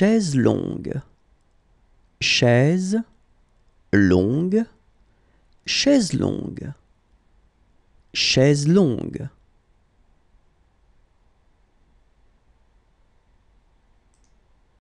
chaise longue, chaise longue, chaise longue, chaise longue.